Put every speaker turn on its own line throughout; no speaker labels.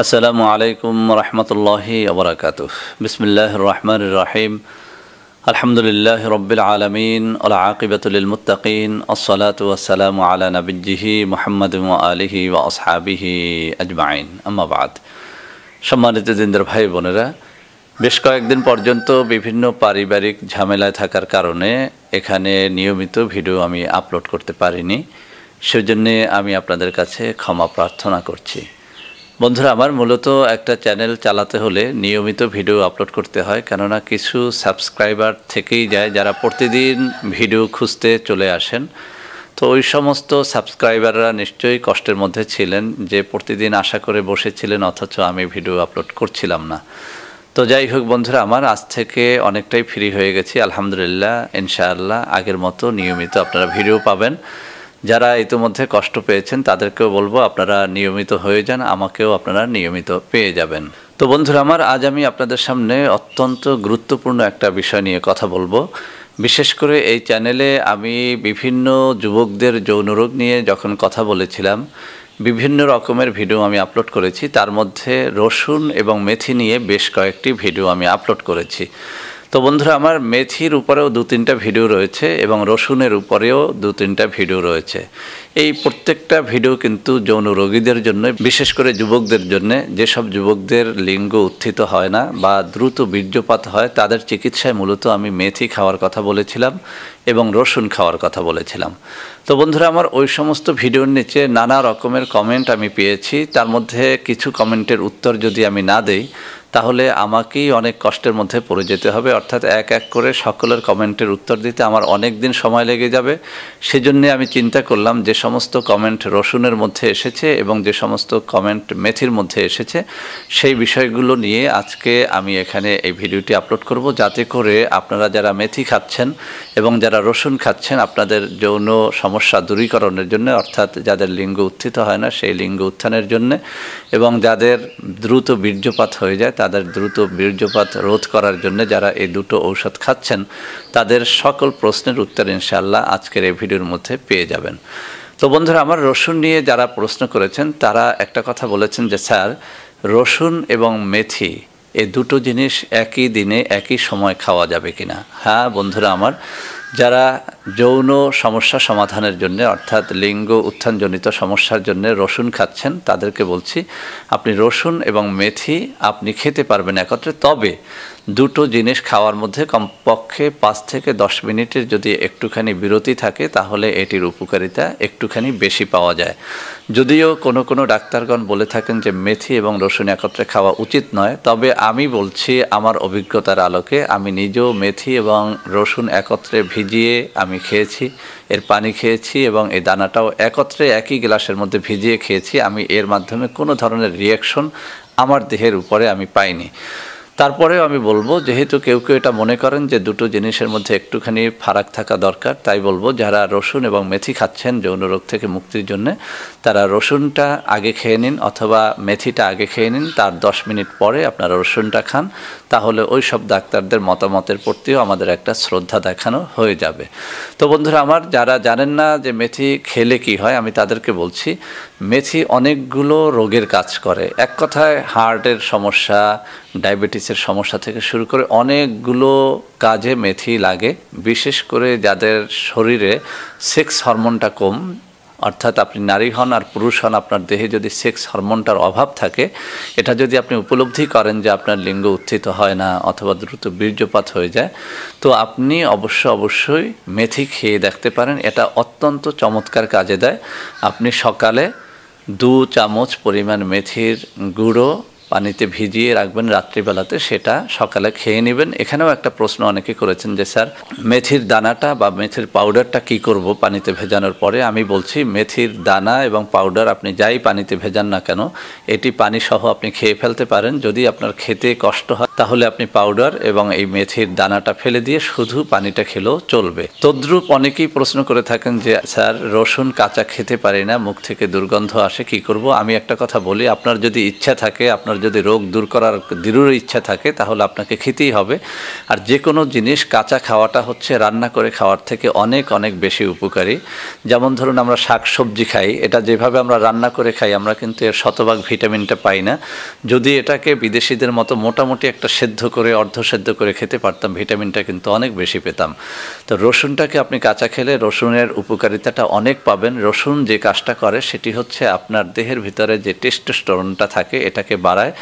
আসসালামু আলাইকুম রহমতুল্লাহি আবরাকাত বিসমিল্লাহ রহমান রাহিম আলহামদুলিল্লাহ রবিল আলমিন আল আকিবতুল মুতাকিন আসসালাত ওয়াসালাম আলা নবিজিহি মোহাম্মদ আলিহি ওয়া আসহাবিহি আজমাইন আম্মাবাদ সম্মানিত জিন্দার ভাই বোনেরা বেশ কয়েকদিন পর্যন্ত বিভিন্ন পারিবারিক ঝামেলায় থাকার কারণে এখানে নিয়মিত ভিডিও আমি আপলোড করতে পারিনি সেজন্যে আমি আপনাদের কাছে ক্ষমা প্রার্থনা করছি বন্ধুরা আমার মূলত একটা চ্যানেল চালাতে হলে নিয়মিত ভিডিও আপলোড করতে হয় কেননা কিছু সাবস্ক্রাইবার থেকেই যায় যারা প্রতিদিন ভিডিও খুঁজতে চলে আসেন তো ওই সমস্ত সাবস্ক্রাইবাররা নিশ্চয়ই কষ্টের মধ্যে ছিলেন যে প্রতিদিন আশা করে বসেছিলেন অথচ আমি ভিডিও আপলোড করছিলাম না তো যাই হোক বন্ধুরা আমার আজ থেকে অনেকটাই ফ্রি হয়ে গেছি আলহামদুলিল্লাহ ইনশাআল্লাহ আগের মতো নিয়মিত আপনারা ভিডিও পাবেন যারা ইতিমধ্যে কষ্ট পেয়েছেন তাদেরকেও বলবো আপনারা নিয়মিত হয়ে যান আমাকেও আপনারা নিয়মিত পেয়ে যাবেন তো বন্ধুরা আমার আজ আমি আপনাদের সামনে অত্যন্ত গুরুত্বপূর্ণ একটা বিষয় নিয়ে কথা বলবো বিশেষ করে এই চ্যানেলে আমি বিভিন্ন যুবকদের যৌনরোগ নিয়ে যখন কথা বলেছিলাম বিভিন্ন রকমের ভিডিও আমি আপলোড করেছি তার মধ্যে রসুন এবং মেথি নিয়ে বেশ কয়েকটি ভিডিও আমি আপলোড করেছি তো বন্ধুরা আমার মেথির উপরেও দু তিনটা ভিডিও রয়েছে এবং রসুনের উপরেও দু তিনটা ভিডিও রয়েছে এই প্রত্যেকটা ভিডিও কিন্তু যৌন রোগীদের জন্য বিশেষ করে যুবকদের জন্য যেসব যুবকদের লিঙ্গ উত্থিত হয় না বা দ্রুত বীর্যপাত হয় তাদের চিকিৎসায় মূলত আমি মেথি খাওয়ার কথা বলেছিলাম এবং রসুন খাওয়ার কথা বলেছিলাম তো বন্ধুরা আমার ওই সমস্ত ভিডিওর নিচে নানা রকমের কমেন্ট আমি পেয়েছি তার মধ্যে কিছু কমেন্টের উত্তর যদি আমি না দেই তাহলে আমাকেই অনেক কষ্টের মধ্যে পড়ে যেতে হবে অর্থাৎ এক এক করে সকলের কমেন্টের উত্তর দিতে আমার অনেক দিন সময় লেগে যাবে সেজন্যে আমি চিন্তা করলাম যে সমস্ত কমেন্ট রসুনের মধ্যে এসেছে এবং যে সমস্ত কমেন্ট মেথির মধ্যে এসেছে সেই বিষয়গুলো নিয়ে আজকে আমি এখানে এই ভিডিওটি আপলোড করব যাতে করে আপনারা যারা মেথি খাচ্ছেন এবং যারা রসুন খাচ্ছেন আপনাদের যৌন সমস্যা দূরীকরণের জন্য অর্থাৎ যাদের লিঙ্গ উত্থিত হয় না সেই লিঙ্গ উত্থানের জন্য এবং যাদের দ্রুত বীর্যপাত হয়ে যায় তাদের দ্রুত বীর্যপাত রোধ করার জন্য যারা এই দুটো ঔষধ খাচ্ছেন তাদের সকল প্রশ্নের উত্তর ইনশাল্লাহ আজকের এই ভিডিওর মধ্যে পেয়ে যাবেন তো বন্ধুরা আমার রসুন নিয়ে যারা প্রশ্ন করেছেন তারা একটা কথা বলেছেন যে স্যার রসুন এবং মেথি এ দুটো জিনিস একই দিনে একই সময় খাওয়া যাবে কিনা হ্যাঁ বন্ধুরা আমার যারা যৌন সমস্যা সমাধানের জন্য অর্থাৎ লিঙ্গ উত্থানজনিত সমস্যার জন্য রসুন খাচ্ছেন তাদেরকে বলছি আপনি রসুন এবং মেথি আপনি খেতে পারবেন একত্রে তবে দুটো জিনিস খাওয়ার মধ্যে কমপক্ষে পাঁচ থেকে দশ মিনিটের যদি একটুখানি বিরতি থাকে তাহলে এটির উপকারিতা একটুখানি বেশি পাওয়া যায় যদিও কোনো কোনো ডাক্তারগণ বলে থাকেন যে মেথি এবং রসুন একত্রে খাওয়া উচিত নয় তবে আমি বলছি আমার অভিজ্ঞতার আলোকে আমি নিজেও মেথি এবং রসুন একত্রে ভিজিয়ে আমি খেয়েছি এর পানি খেয়েছি এবং এই দানাটাও একত্রে একই গ্লাসের মধ্যে ভিজিয়ে খেয়েছি আমি এর মাধ্যমে কোনো ধরনের রিয়াকশন আমার দেহের উপরে আমি পাইনি তারপরেও আমি বলবো যেহেতু কেউ কেউ এটা মনে করেন যে দুটো জিনিসের মধ্যে একটুখানি ফারাক থাকা দরকার তাই বলবো যারা রসুন এবং মেথি খাচ্ছেন যৌন রোগ থেকে মুক্তির জন্য তারা রসুনটা আগে খেয়ে নিন অথবা মেথিটা আগে খেয়ে নিন তার দশ মিনিট পরে আপনারা রসুনটা খান তাহলে ওই সব ডাক্তারদের মতামতের প্রতিও আমাদের একটা শ্রদ্ধা দেখানো হয়ে যাবে তো বন্ধুরা আমার যারা জানেন না যে মেথি খেলে কি হয় আমি তাদেরকে বলছি মেথি অনেকগুলো রোগের কাজ করে এক কথায় হার্টের সমস্যা ডায়াবেটিসের সমস্যা থেকে শুরু করে অনেকগুলো কাজে মেথি লাগে বিশেষ করে যাদের শরীরে সেক্স হরমোনটা কম অর্থাৎ আপনি নারী হন আর পুরুষ হন আপনার দেহে যদি সেক্স হরমোনটার অভাব থাকে এটা যদি আপনি উপলব্ধি করেন যে আপনার লিঙ্গ উত্থিত হয় না অথবা দ্রুত বীর্যপাত হয়ে যায় তো আপনি অবশ্য অবশ্যই মেথি খেয়ে দেখতে পারেন এটা অত্যন্ত চমৎকার কাজে দেয় আপনি সকালে দু চামচ পরিমাণ মেথির গুঁড়ো পানিতে ভিজিয়ে রাখবেন রাত্রিবেলাতে সেটা সকালে খেয়ে নেবেন এখানেও একটা প্রশ্ন অনেকে করেছেন যে স্যার মেথির দানাটা বা মেথির পাউডারটা কি করব পানিতে ভেজানোর পরে আমি বলছি মেথির দানা এবং পাউডার আপনি যাই পানিতে ভেজান না কেন এটি পানি সহ আপনি খেয়ে ফেলতে পারেন যদি আপনার খেতে কষ্ট হয় তাহলে আপনি পাউডার এবং এই মেথির দানাটা ফেলে দিয়ে শুধু পানিটা খেলেও চলবে তদ্রুপ অনেকেই প্রশ্ন করে থাকেন যে স্যার রসুন কাঁচা খেতে পারি না মুখ থেকে দুর্গন্ধ আসে কি করব আমি একটা কথা বলি আপনার যদি ইচ্ছা থাকে আপনার যদি রোগ দূর করার দৃঢ় ইচ্ছা থাকে তাহলে আপনাকে খেতেই হবে আর যে কোনো জিনিস কাঁচা খাওয়াটা হচ্ছে রান্না করে খাওয়ার থেকে অনেক অনেক বেশি উপকারী যেমন ধরুন আমরা শাক সবজি খাই এটা যেভাবে আমরা রান্না করে খাই আমরা কিন্তু এর শতভাগ ভিটামিনটা পাই না যদি এটাকে বিদেশিদের মতো মোটামুটি একটা সেদ্ধ করে অর্ধ সেদ্ধ করে খেতে পারতাম ভিটামিনটা কিন্তু অনেক বেশি পেতাম তো রসুনটাকে আপনি কাঁচা খেলে রসুনের উপকারিতাটা অনেক পাবেন রসুন যে কাজটা করে সেটি হচ্ছে আপনার দেহের ভিতরে যে টেস্টোস্টরনটা থাকে এটাকে বাড়ায়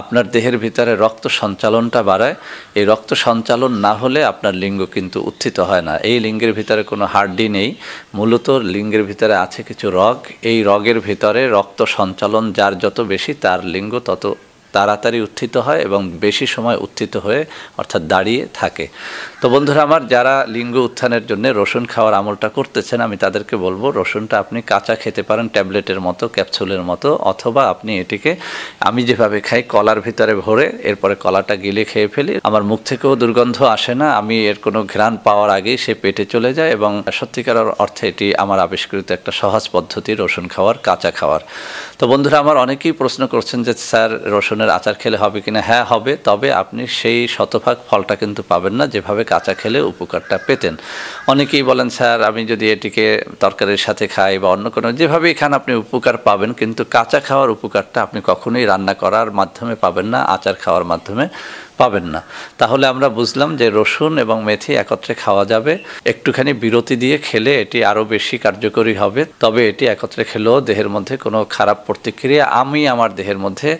আপনার দেহের ভিতরে রক্ত সঞ্চালনটা বাড়ায় এই রক্ত সঞ্চালন না হলে আপনার লিঙ্গ কিন্তু উত্থিত হয় না এই লিঙ্গের ভিতরে কোনো হাড্ডি নেই মূলত লিঙ্গের ভিতরে আছে কিছু রগ এই রগের ভিতরে রক্ত সঞ্চালন যার যত বেশি তার লিঙ্গ তত তাড়াতাড়ি উত্থিত হয় এবং বেশি সময় উত্থিত হয়ে অর্থাৎ দাঁড়িয়ে থাকে তো বন্ধুরা আমার যারা লিঙ্গ উত্থানের জন্য রসুন খাওয়ার আমলটা করতেছেন আমি তাদেরকে বলবো রসুনটা আপনি কাঁচা খেতে পারেন ট্যাবলেটের মতো ক্যাপসুলের মতো অথবা আপনি এটিকে আমি যেভাবে খাই কলার ভিতরে ভরে এরপরে কলাটা গিলে খেয়ে ফেলি আমার মুখ থেকেও দুর্গন্ধ আসে না আমি এর কোনো ঘ্রাণ পাওয়ার আগেই সে পেটে চলে যায় এবং সত্যিকার অর্থে এটি আমার আবিষ্কৃত একটা সহজ পদ্ধতি রসুন খাওয়ার কাঁচা খাওয়ার তো বন্ধুরা আমার অনেকেই প্রশ্ন করছেন যে স্যার রসুন ধরনের আচার খেলে হবে কিনা হ্যাঁ হবে তবে আপনি সেই শতভাগ ফলটা কিন্তু পাবেন না যেভাবে কাঁচা খেলে উপকারটা পেতেন অনেকেই বলেন স্যার আমি যদি এটিকে তরকারির সাথে খাই বা অন্য কোনো যেভাবেই খান আপনি উপকার পাবেন কিন্তু কাঁচা খাওয়ার উপকারটা আপনি কখনোই রান্না করার মাধ্যমে পাবেন না আচার খাওয়ার মাধ্যমে পাবেন না তাহলে আমরা বুঝলাম যে রসুন এবং মেথি একত্রে খাওয়া যাবে একটুখানি বিরতি দিয়ে খেলে এটি আরও বেশি কার্যকরী হবে তবে এটি একত্রে খেলেও দেহের মধ্যে কোনো খারাপ প্রতিক্রিয়া আমি আমার দেহের মধ্যে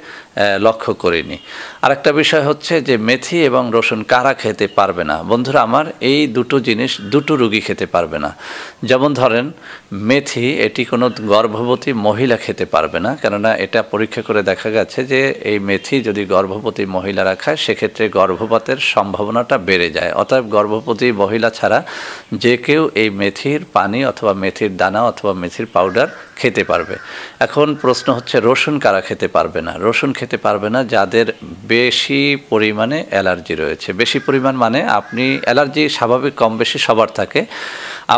লক্ষ্য করিনি আরেকটা বিষয় হচ্ছে যে মেথি এবং রসুন কারা খেতে পারবে না বন্ধুরা আমার এই দুটো জিনিস দুটো রুগী খেতে পারবে না যেমন ধরেন মেথি এটি কোনো গর্ভবতী মহিলা খেতে পারবে না কেননা এটা পরীক্ষা করে দেখা গেছে যে এই মেথি যদি গর্ভবতী মহিলারা খায় সেক্ষেত্রে গর্ভপাতের সম্ভাবনাটা বেড়ে যায় অতএব গর্ভবতী মহিলা ছাড়া যে কেউ এই মেথির পানি অথবা মেথির দানা অথবা মেথির পাউডার খেতে পারবে এখন প্রশ্ন হচ্ছে রসুন কারা খেতে পারবে না রসুন খেতে পারবে না যাদের বেশি পরিমাণে অ্যালার্জি রয়েছে বেশি পরিমাণ মানে আপনি অ্যালার্জি স্বাভাবিক কম বেশি সবার থাকে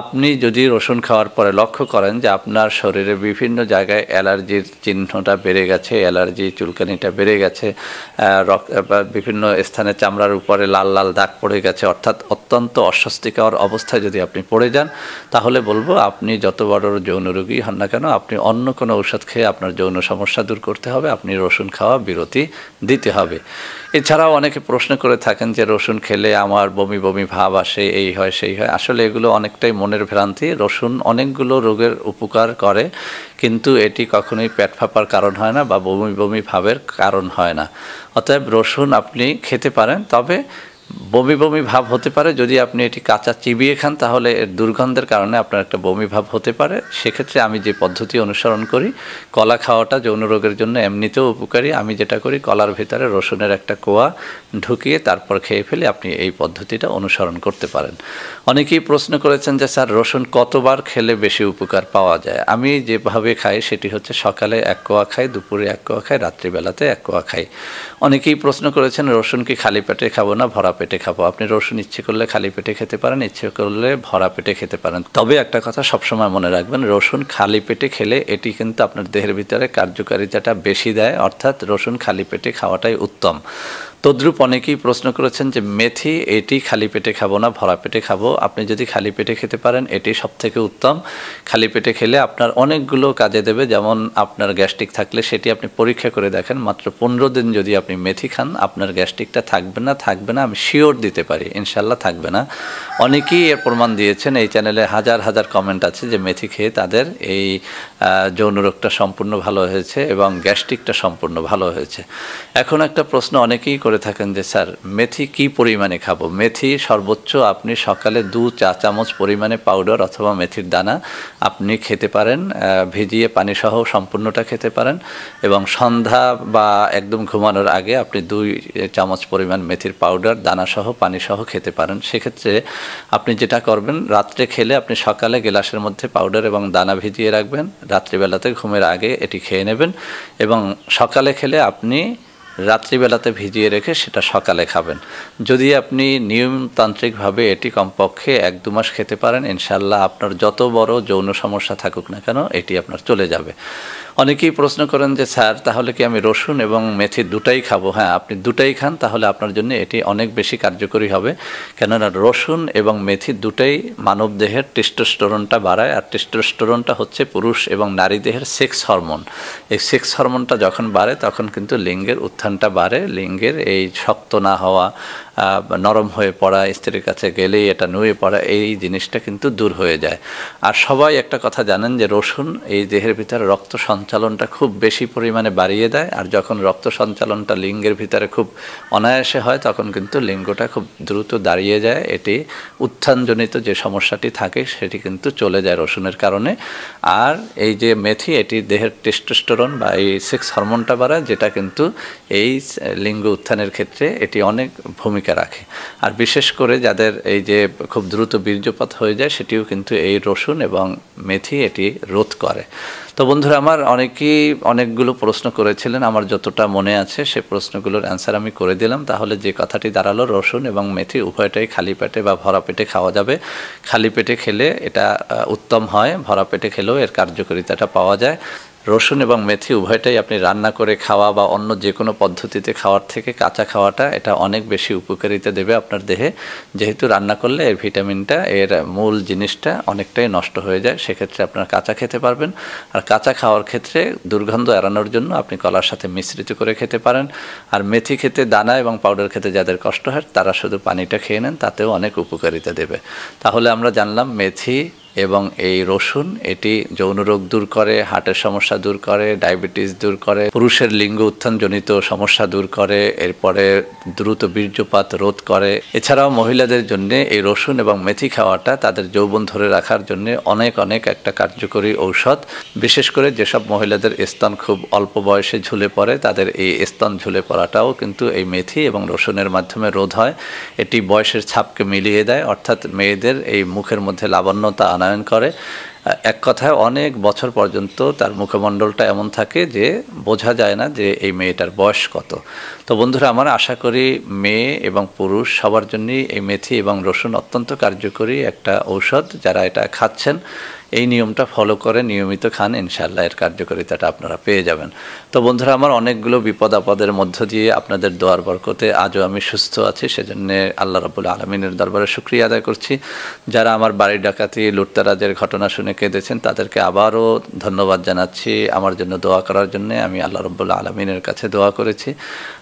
আপনি যদি রসুন খাওয়ার পরে লক্ষ্য করেন যে আপনার শরীরে বিভিন্ন জায়গায় অ্যালার্জির চিহ্নটা বেড়ে গেছে অ্যালার্জি চুলকানিটা বেড়ে গেছে বিভিন্ন স্থানে চামড়ার উপরে লাল লাল দাগ পড়ে গেছে অর্থাৎ অত্যন্ত অস্বস্তিকর অবস্থায় যদি আপনি পড়ে যান তাহলে বলবো আপনি যত বড় যৌন রোগী হন না কেন আপনি অন্য কোনো ঔষধ খেয়ে আপনার যৌন সমস্যা দূর করতে হবে আপনি রসুন খাওয়া বিরতি দিতে হবে এছাড়াও অনেকে প্রশ্ন করে থাকেন যে রসুন খেলে আমার বমি বমি ভাব আসে এই হয় সেই হয় আসলে এগুলো অনেকটাই মনের ভ্রান্তি রসুন অনেকগুলো রোগের উপকার করে কিন্তু এটি কখনোই পেট ফাঁপার কারণ হয় না বা বমি বমি ভাবের কারণ হয় না অতএব রসুন আপনি খেতে পারেন তবে বমি বমি ভাব হতে পারে যদি আপনি এটি কাঁচা চিবিয়ে খান তাহলে এর দুর্গন্ধের কারণে আপনার একটা বমি ভাব হতে পারে সেক্ষেত্রে আমি যে পদ্ধতি অনুসরণ করি কলা খাওয়াটা যৌন রোগের জন্য এমনিতেও উপকারী আমি যেটা করি কলার ভেতরে রসুনের একটা কোয়া ঢুকিয়ে তারপর খেয়ে ফেলে আপনি এই পদ্ধতিটা অনুসরণ করতে পারেন অনেকেই প্রশ্ন করেছেন যে স্যার রসুন কতবার খেলে বেশি উপকার পাওয়া যায় আমি যেভাবে খাই সেটি হচ্ছে সকালে এক কোয়া খাই দুপুরে এক কোয়া খাই রাত্রিবেলাতে এক কোয়া খাই অনেকেই প্রশ্ন করেছেন রসুন কি খালি পেটে খাবো না ভরা পেটে খাবো আপনি রসুন ইচ্ছে করলে খালি পেটে খেতে পারেন ইচ্ছে করলে ভরা পেটে খেতে পারেন তবে একটা কথা সবসময় মনে রাখবেন রসুন খালি পেটে খেলে এটি কিন্তু আপনার দেহের ভিতরে কার্যকারিতাটা বেশি দেয় অর্থাৎ রসুন খালি পেটে খাওয়াটাই উত্তম তদ্রুপ অনেকেই প্রশ্ন করেছেন যে মেথি এটি খালি পেটে খাবো না ভরা পেটে খাবো আপনি যদি খালি পেটে খেতে পারেন এটি সবথেকে উত্তম খালি পেটে খেলে আপনার অনেকগুলো কাজে দেবে যেমন আপনার গ্যাস্ট্রিক থাকলে সেটি আপনি পরীক্ষা করে দেখেন মাত্র পনেরো দিন যদি আপনি মেথি খান আপনার গ্যাস্ট্রিকটা থাকবে না থাকবে না আমি শিওর দিতে পারি ইনশাল্লাহ থাকবে না অনেকেই এর প্রমাণ দিয়েছেন এই চ্যানেলে হাজার হাজার কমেন্ট আছে যে মেথি খেয়ে তাদের এই যৌন রোগটা সম্পূর্ণ ভালো হয়েছে এবং গ্যাস্ট্রিকটা সম্পূর্ণ ভালো হয়েছে এখন একটা প্রশ্ন অনেকেই করে করে থাকেন যে স্যার মেথি কি পরিমাণে খাবো মেথি সর্বোচ্চ আপনি সকালে দু চা চামচ পরিমাণে পাউডার অথবা মেথির দানা আপনি খেতে পারেন ভিজিয়ে পানিসহ সম্পূর্ণটা খেতে পারেন এবং সন্ধ্যা বা একদম ঘুমানোর আগে আপনি দুই চামচ পরিমাণ মেথির পাউডার দানাসহ পানিসহ খেতে পারেন সেক্ষেত্রে আপনি যেটা করবেন রাত্রে খেলে আপনি সকালে গ্লাসের মধ্যে পাউডার এবং দানা ভিজিয়ে রাখবেন রাত্রিবেলাতে ঘুমের আগে এটি খেয়ে নেবেন এবং সকালে খেলে আপনি রাত্রিবেলাতে ভিজিয়ে রেখে সেটা সকালে খাবেন যদি আপনি নিয়মতান্ত্রিকভাবে এটি কমপক্ষে এক দু মাস খেতে পারেন ইনশাল্লাহ আপনার যত বড় যৌন সমস্যা থাকুক না কেন এটি আপনার চলে যাবে অনেকেই প্রশ্ন করেন যে স্যার তাহলে কি আমি রসুন এবং মেথি দুটাই খাবো হ্যাঁ আপনি দুটাই খান তাহলে আপনার জন্য এটি অনেক বেশি কার্যকরী হবে কেননা রসুন এবং মেথি দুটাই মানব দেহের টেস্টোস্টোরনটা বাড়ায় আর টেস্টোস্টোরনটা হচ্ছে পুরুষ এবং নারী দেহের সেক্স হরমোন এই সেক্স হরমোনটা যখন বাড়ে তখন কিন্তু লিঙ্গের উত্থান অবস্থানটা বাড়ে লিঙ্গের এই শক্ত না হওয়া নরম হয়ে পড়া স্ত্রীর কাছে গেলেই এটা নুয়ে পড়া এই জিনিসটা কিন্তু দূর হয়ে যায় আর সবাই একটা কথা জানেন যে রসুন এই দেহের ভিতরে রক্ত সঞ্চালনটা খুব বেশি পরিমাণে বাড়িয়ে দেয় আর যখন রক্ত সঞ্চালনটা লিঙ্গের ভিতরে খুব অনায়াসে হয় তখন কিন্তু লিঙ্গটা খুব দ্রুত দাঁড়িয়ে যায় এটি উত্থানজনিত যে সমস্যাটি থাকে সেটি কিন্তু চলে যায় রসুনের কারণে আর এই যে মেথি এটি দেহের টেস্টোস্টোরন বা এই সেক্স হরমোনটা বাড়ায় যেটা কিন্তু এই লিঙ্গ উত্থানের ক্ষেত্রে এটি অনেক ভূমিকা ভূমিকা রাখে আর বিশেষ করে যাদের এই যে খুব দ্রুত বীর্যপাত হয়ে যায় সেটিও কিন্তু এই রসুন এবং মেথি এটি রোধ করে তো বন্ধুরা আমার অনেকেই অনেকগুলো প্রশ্ন করেছিলেন আমার যতটা মনে আছে সে প্রশ্নগুলোর অ্যান্সার আমি করে দিলাম তাহলে যে কথাটি দাঁড়ালো রসুন এবং মেথি উভয়টাই খালি পেটে বা ভরা পেটে খাওয়া যাবে খালি পেটে খেলে এটা উত্তম হয় ভরা পেটে খেলেও এর কার্যকারিতাটা পাওয়া যায় রসুন এবং মেথি উভয়টাই আপনি রান্না করে খাওয়া বা অন্য যে কোনো পদ্ধতিতে খাওয়ার থেকে কাঁচা খাওয়াটা এটা অনেক বেশি উপকারিতা দেবে আপনার দেহে যেহেতু রান্না করলে এর ভিটামিনটা এর মূল জিনিসটা অনেকটাই নষ্ট হয়ে যায় সেক্ষেত্রে আপনার কাঁচা খেতে পারবেন আর কাঁচা খাওয়ার ক্ষেত্রে দুর্গন্ধ এড়ানোর জন্য আপনি কলার সাথে মিশ্রিত করে খেতে পারেন আর মেথি খেতে দানা এবং পাউডার খেতে যাদের কষ্ট হয় তারা শুধু পানিটা খেয়ে নেন তাতেও অনেক উপকারিতা দেবে তাহলে আমরা জানলাম মেথি এবং এই রসুন এটি যৌনরোগ দূর করে হার্টের সমস্যা দূর করে ডায়াবেটিস দূর করে পুরুষের লিঙ্গ উত্থানজনিত সমস্যা দূর করে এরপরে দ্রুত বীর্যপাত রোধ করে এছাড়াও মহিলাদের জন্য এই রসুন এবং মেথি খাওয়াটা তাদের যৌবন ধরে রাখার জন্য অনেক অনেক একটা কার্যকরী ঔষধ বিশেষ করে যেসব মহিলাদের স্তন খুব অল্প বয়সে ঝুলে পড়ে তাদের এই স্তন ঝুলে পড়াটাও কিন্তু এই মেথি এবং রসুনের মাধ্যমে রোধ হয় এটি বয়সের ছাপকে মিলিয়ে দেয় অর্থাৎ মেয়েদের এই মুখের মধ্যে লাবণ্যতা আনা প্রাণায়ন করে এক কথায় অনেক বছর পর্যন্ত তার মুখমণ্ডলটা এমন থাকে যে বোঝা যায় না যে এই মেয়েটার বয়স কত তো বন্ধুরা আমার আশা করি মেয়ে এবং পুরুষ সবার জন্যই এই মেথি এবং রসুন অত্যন্ত কার্যকরী একটা ঔষধ যারা এটা খাচ্ছেন এই নিয়মটা ফলো করে নিয়মিত খান ইনশাল্লাহ এর কার্যকারিতাটা আপনারা পেয়ে যাবেন তো বন্ধুরা আমার অনেকগুলো বিপদ আপদের মধ্য দিয়ে আপনাদের দোয়ার বরকতে আজও আমি সুস্থ আছি সেজন্য আল্লাহ রবুল আলমিনের দরবারে শুক্রিয়া আদায় করছি যারা আমার বাড়ি ডাকাতি লুটতারাজের ঘটনা শুনে কেঁদেছেন তাদেরকে আবারও ধন্যবাদ জানাচ্ছি আমার জন্য দোয়া করার জন্য আমি আল্লাহ রব্বুল্লা আলমিনের কাছে দোয়া করেছি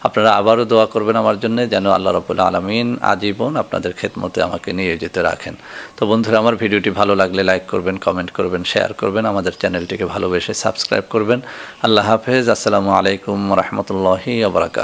আপনারা আবারও দোয়া করবেন আমার জন্য যেন আল্লাহ রব্বুল্লা আলমিন আজীবন আপনাদের খেদমতে আমাকে নিয়ে যেতে রাখেন তো বন্ধুরা আমার ভিডিওটি ভালো লাগলে লাইক করবেন কমেন্ট কমেন্ট করবেন শেয়ার করবেন আমাদের চ্যানেলটিকে ভালোবেসে সাবস্ক্রাইব করবেন আল্লাহ হাফেজ আসসালামু আলাইকুম রহমতুল্লাহি আবরাকাত